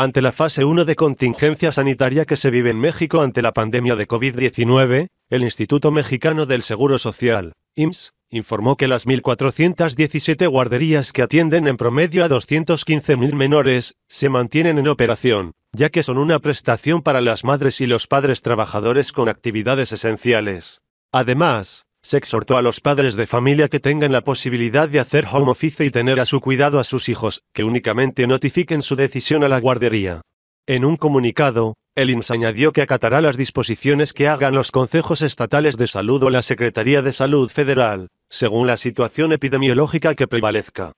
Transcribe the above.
Ante la fase 1 de contingencia sanitaria que se vive en México ante la pandemia de COVID-19, el Instituto Mexicano del Seguro Social, IMSS, informó que las 1.417 guarderías que atienden en promedio a 215.000 menores se mantienen en operación, ya que son una prestación para las madres y los padres trabajadores con actividades esenciales. Además, se exhortó a los padres de familia que tengan la posibilidad de hacer home office y tener a su cuidado a sus hijos, que únicamente notifiquen su decisión a la guardería. En un comunicado, el INS añadió que acatará las disposiciones que hagan los consejos estatales de salud o la Secretaría de Salud Federal, según la situación epidemiológica que prevalezca.